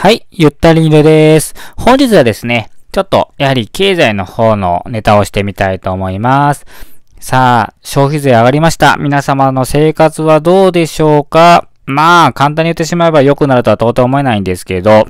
はい、ゆったりいでです。本日はですね、ちょっと、やはり経済の方のネタをしてみたいと思います。さあ、消費税上がりました。皆様の生活はどうでしょうかまあ、簡単に言ってしまえば良くなるとは到底思えないんですけど、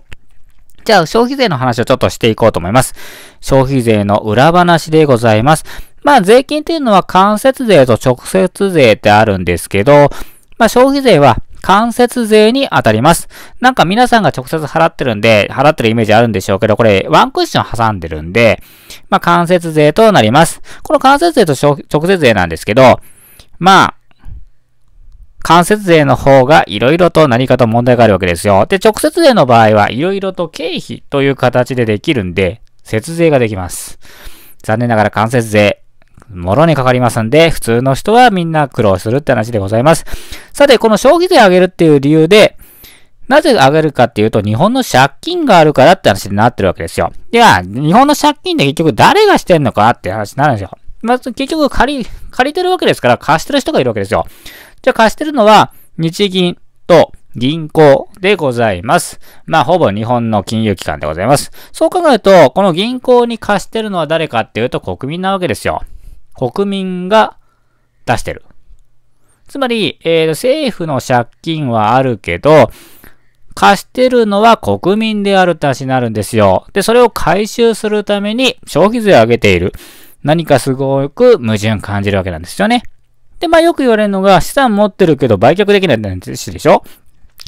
じゃあ、消費税の話をちょっとしていこうと思います。消費税の裏話でございます。まあ、税金っていうのは間接税と直接税ってあるんですけど、まあ、消費税は間接税に当たります。なんか皆さんが直接払ってるんで、払ってるイメージあるんでしょうけど、これワンクッション挟んでるんで、まあ、間接税となります。この間接税と直接税なんですけど、まあ、間接税の方が色々と何かと問題があるわけですよ。で、直接税の場合は色々と経費という形でできるんで、節税ができます。残念ながら間接税、もろにかかりますんで、普通の人はみんな苦労するって話でございます。さて、この消費税上げるっていう理由で、なぜ上げるかっていうと、日本の借金があるからって話になってるわけですよ。では、日本の借金って結局誰がしてんのかって話になるんですよ。まず、結局借り、借りてるわけですから、貸してる人がいるわけですよ。じゃあ貸してるのは、日銀と銀行でございます。まあ、ほぼ日本の金融機関でございます。そう考えると、この銀行に貸してるのは誰かっていうと、国民なわけですよ。国民が出してる。つまり、えー、政府の借金はあるけど、貸してるのは国民であるたしになるんですよ。で、それを回収するために消費税を上げている。何かすごく矛盾感じるわけなんですよね。で、まあよく言われるのが、資産持ってるけど売却できないって話でしょ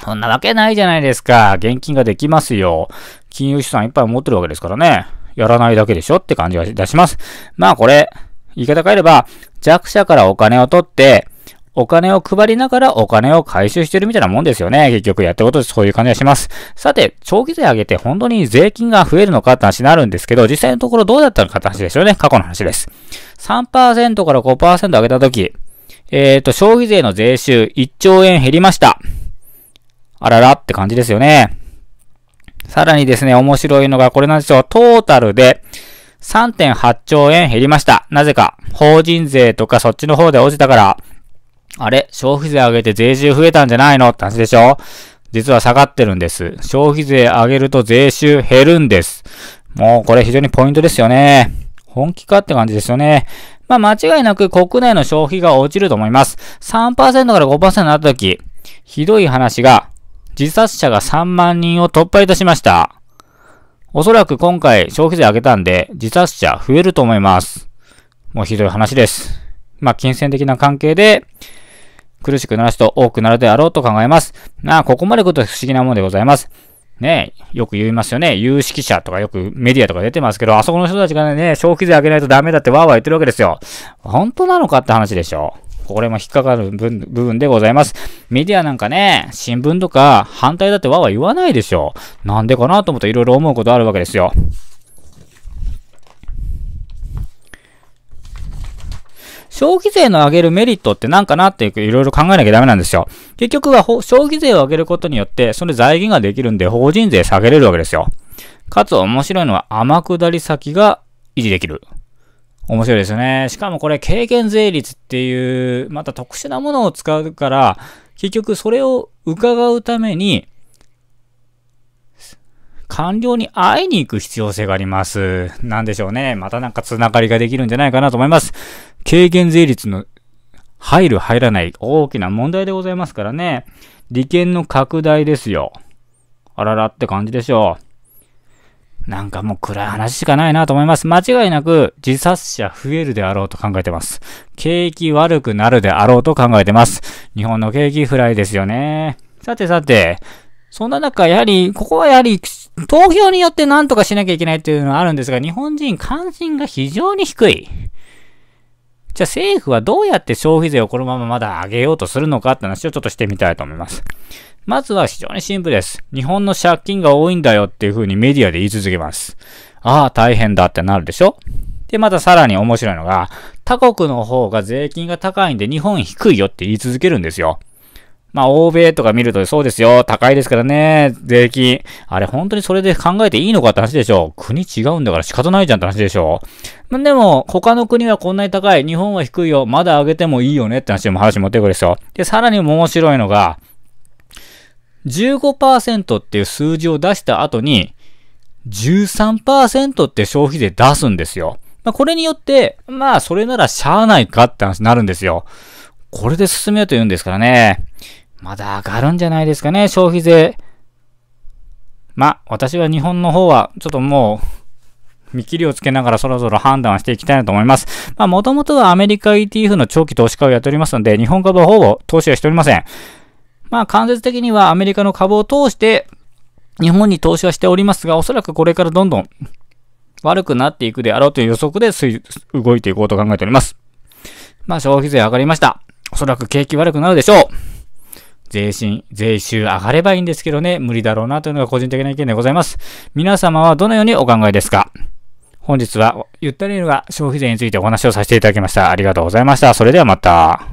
そんなわけないじゃないですか。現金ができますよ。金融資産いっぱい持ってるわけですからね。やらないだけでしょって感じがいたします。まあこれ、言い方変えれば、弱者からお金を取って、お金を配りながらお金を回収してるみたいなもんですよね。結局やってることでそういう感じがします。さて、消費税上げて本当に税金が増えるのかって話になるんですけど、実際のところどうだったのかって話ですよね。過去の話です。3%から5%上げたとき、えっ、ー、と、消費税の税収1兆円減りました。あららって感じですよね。さらにですね、面白いのがこれなんですよ。トータルで3.8兆円減りました。なぜか、法人税とかそっちの方で落ちたから、あれ消費税上げて税収増えたんじゃないのって話でしょ実は下がってるんです。消費税上げると税収減るんです。もうこれ非常にポイントですよね。本気かって感じですよね。まあ間違いなく国内の消費が落ちると思います。3%から5%になった時、ひどい話が、自殺者が3万人を突破いたしました。おそらく今回消費税上げたんで、自殺者増えると思います。もうひどい話です。まあ金銭的な関係で、苦しくなる人多くなるであろうと考えます。まあ、ここまでこと不思議なものでございます。ねよく言いますよね。有識者とかよくメディアとか出てますけど、あそこの人たちがね、消費税上げないとダメだってわーわー言ってるわけですよ。本当なのかって話でしょ。これも引っかかる部分でございます。メディアなんかね、新聞とか反対だってわーわー言わないでしょ。なんでかなと思っていろいろ思うことあるわけですよ。消費税の上げるメリットって何かなっていろいろ考えなきゃダメなんですよ。結局は消費税を上げることによって、その財源ができるんで法人税下げれるわけですよ。かつ面白いのは天下り先が維持できる。面白いですよね。しかもこれ軽減税率っていう、また特殊なものを使うから、結局それを伺うために、官僚に会いに行く必要性があります。なんでしょうね。またなんかつながりができるんじゃないかなと思います。軽減税率の入る入らない大きな問題でございますからね。利権の拡大ですよ。あららって感じでしょう。なんかもう暗い話しかないなと思います。間違いなく自殺者増えるであろうと考えてます。景気悪くなるであろうと考えてます。日本の景気フライですよね。さてさて、そんな中、やはり、ここはやはり、投票によって何とかしなきゃいけないというのはあるんですが、日本人関心が非常に低い。じゃあ政府はどうやって消費税をこのまままだ上げようとするのかって話をちょっとしてみたいと思います。まずは非常にシンプルです。日本の借金が多いんだよっていう風にメディアで言い続けます。ああ、大変だってなるでしょで、またさらに面白いのが、他国の方が税金が高いんで日本低いよって言い続けるんですよ。まあ、欧米とか見るとそうですよ。高いですからね。税金。あれ、本当にそれで考えていいのかって話でしょ。国違うんだから仕方ないじゃんって話でしょ。まあ、でも、他の国はこんなに高い。日本は低いよ。まだ上げてもいいよねって話も話持ってくるですよ。で、さらに面白いのが、15%っていう数字を出した後に、13%って消費税出すんですよ。まあ、これによって、まあ、それならしゃあないかって話になるんですよ。これで進めようと言うんですからね。まだ上がるんじゃないですかね、消費税。まあ、私は日本の方は、ちょっともう、見切りをつけながらそろそろ判断していきたいなと思います。まあ、もともとはアメリカ ETF の長期投資家をやっておりますので、日本株はほぼ投資はしておりません。まあ、間接的にはアメリカの株を通して、日本に投資はしておりますが、おそらくこれからどんどん悪くなっていくであろうという予測で動いていこうと考えております。まあ、消費税上がりました。おそらく景気悪くなるでしょう。税金、税収上がればいいんですけどね、無理だろうなというのが個人的な意見でございます。皆様はどのようにお考えですか本日は、ゆったりが消費税についてお話をさせていただきました。ありがとうございました。それではまた。